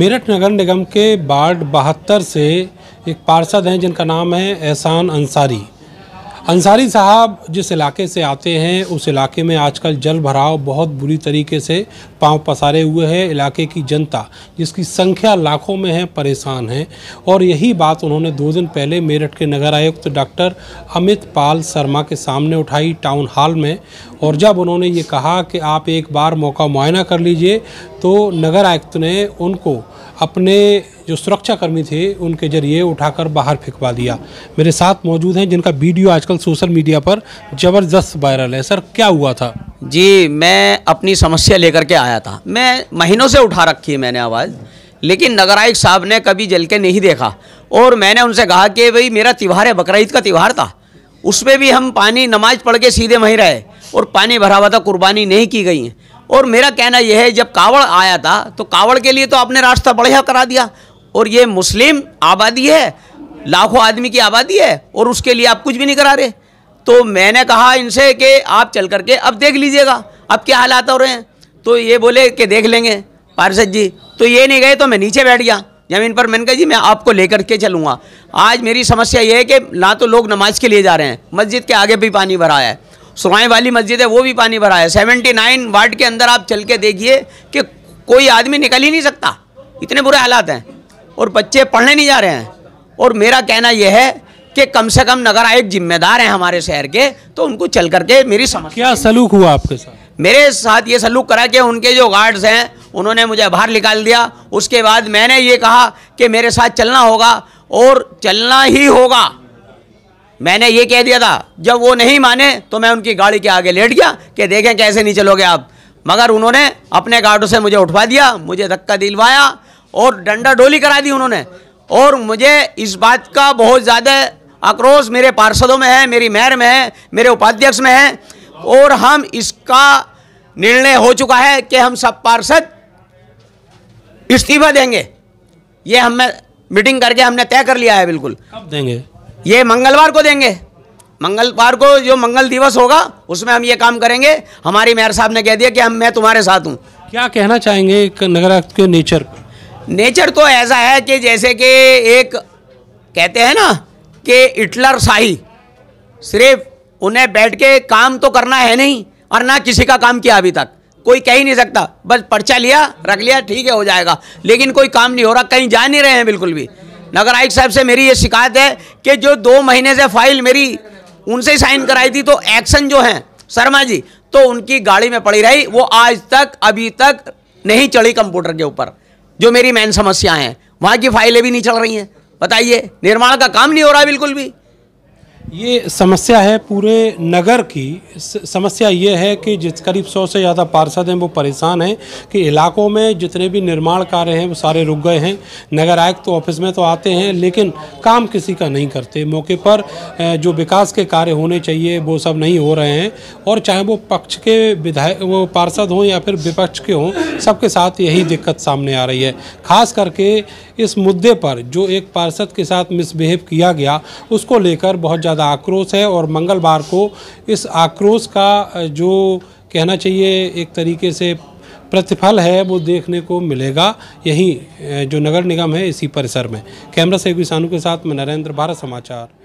मेरठ नगर निगम के वार्ड बहत्तर से एक पार्षद हैं जिनका नाम है एहसान अंसारी अंसारी साहब जिस इलाके से आते हैं उस इलाके में आजकल जल भराव बहुत बुरी तरीके से पांव पसारे हुए है इलाके की जनता जिसकी संख्या लाखों में है परेशान है और यही बात उन्होंने दो दिन पहले मेरठ के नगर आयुक्त डॉक्टर अमित पाल शर्मा के सामने उठाई टाउन हॉल में और जब उन्होंने ये कहा कि आप एक बार मौका मुआयना कर लीजिए तो नगर आयुक्त ने उनको अपने जो सुरक्षाकर्मी थे उनके जरिए उठाकर बाहर फेंकवा दिया मेरे साथ मौजूद हैं जिनका वीडियो आजकल सोशल मीडिया पर ज़बरदस्त वायरल है सर क्या हुआ था जी मैं अपनी समस्या लेकर के आया था मैं महीनों से उठा रखी है मैंने आवाज़ लेकिन नगर आयुक्त साहब ने कभी जल के नहीं देखा और मैंने उनसे कहा कि भाई मेरा त्यौहार है बकर का त्यौहार था उसमें भी हम पानी नमाज पढ़ के सीधे वहीं रहे और पानी भरा हुआ था कुर्बानी नहीं की गई है और मेरा कहना यह है जब कावड़ आया था तो कावड़ के लिए तो आपने रास्ता बढ़िया करा दिया और ये मुस्लिम आबादी है लाखों आदमी की आबादी है और उसके लिए आप कुछ भी नहीं करा रहे तो मैंने कहा इनसे कि आप चल करके अब देख लीजिएगा अब क्या हालात हो रहे हैं तो ये बोले कि देख लेंगे पार्षद जी तो ये नहीं गए तो मैं नीचे बैठ गया ज़मीन पर मैंने कहा जी मैं आपको लेकर के चलूँगा आज मेरी समस्या ये है कि ना तो लोग नमाज के लिए जा रहे हैं मस्जिद के आगे भी पानी भरा है सुराई वाली मस्जिद है वो भी पानी भरा है सेवेंटी नाइन वार्ड के अंदर आप चल के देखिए कि कोई आदमी निकल ही नहीं सकता इतने बुरे हालात हैं और बच्चे पढ़ने नहीं जा रहे हैं और मेरा कहना यह है कि कम से कम नगर आयुक्त जिम्मेदार हैं हमारे शहर के तो उनको चल करके मेरी समझ क्या सलूक हुआ आपके साथ मेरे साथ ये सलूक करा कि उनके जो गार्ड्स हैं उन्होंने मुझे बाहर निकाल दिया उसके बाद मैंने ये कहा कि मेरे साथ चलना होगा और चलना ही होगा मैंने ये कह दिया था जब वो नहीं माने तो मैं उनकी गाड़ी के आगे लेट गया कि देखें कैसे नहीं चलोगे आप मगर उन्होंने अपने गाड़ों से मुझे उठवा दिया मुझे धक्का दिलवाया और डंडा डोली करा दी उन्होंने और मुझे इस बात का बहुत ज़्यादा आक्रोश मेरे पार्षदों में है मेरी मेयर में है मेरे उपाध्यक्ष में है और हम इसका निर्णय हो चुका है कि हम सब पार्षद इस्तीफा देंगे ये हमें मीटिंग करके हमने तय कर लिया है बिल्कुल कब देंगे ये मंगलवार को देंगे मंगलवार को जो मंगल दिवस होगा उसमें हम ये काम करेंगे हमारी मेयर साहब ने कह दिया कि हम मैं तुम्हारे साथ हूँ क्या कहना चाहेंगे नगर के नेचर पर नेचर तो ऐसा है कि जैसे कि एक कहते हैं ना कि इटलर शाही सिर्फ उन्हें बैठ के काम तो करना है नहीं और ना किसी का काम किया अभी तक कोई कह ही नहीं सकता बस पर्चा लिया रख लिया ठीक है हो जाएगा लेकिन कोई काम नहीं हो रहा कहीं जा नहीं रहे हैं बिल्कुल भी नगर आयुक्त साहब से मेरी ये शिकायत है कि जो दो महीने से फाइल मेरी उनसे साइन कराई थी तो एक्शन जो है शर्मा जी तो उनकी गाड़ी में पड़ी रही वो आज तक अभी तक नहीं चढ़ी कंप्यूटर के ऊपर जो मेरी मेन समस्या है वहाँ की फाइलें भी नहीं चल रही हैं बताइए निर्माण का काम नहीं हो रहा बिल्कुल भी ये समस्या है पूरे नगर की समस्या ये है कि जिस करीब सौ से ज़्यादा पार्षद हैं वो परेशान हैं कि इलाकों में जितने भी निर्माण कार्य हैं वो सारे रुक गए हैं नगर आयुक्त तो ऑफिस में तो आते हैं लेकिन काम किसी का नहीं करते मौके पर जो विकास के कार्य होने चाहिए वो सब नहीं हो रहे हैं और चाहे वो पक्ष के विधायक वो पार्षद हों या फिर विपक्ष के हों सबके साथ यही दिक्कत सामने आ रही है खास करके इस मुद्दे पर जो एक पार्षद के साथ मिसबिहेव किया गया उसको लेकर बहुत ज़्यादा ज़्यादा आक्रोश है और मंगलवार को इस आक्रोश का जो कहना चाहिए एक तरीके से प्रतिफल है वो देखने को मिलेगा यही जो नगर निगम है इसी परिसर में कैमरा से सानू के साथ में नरेंद्र भारत समाचार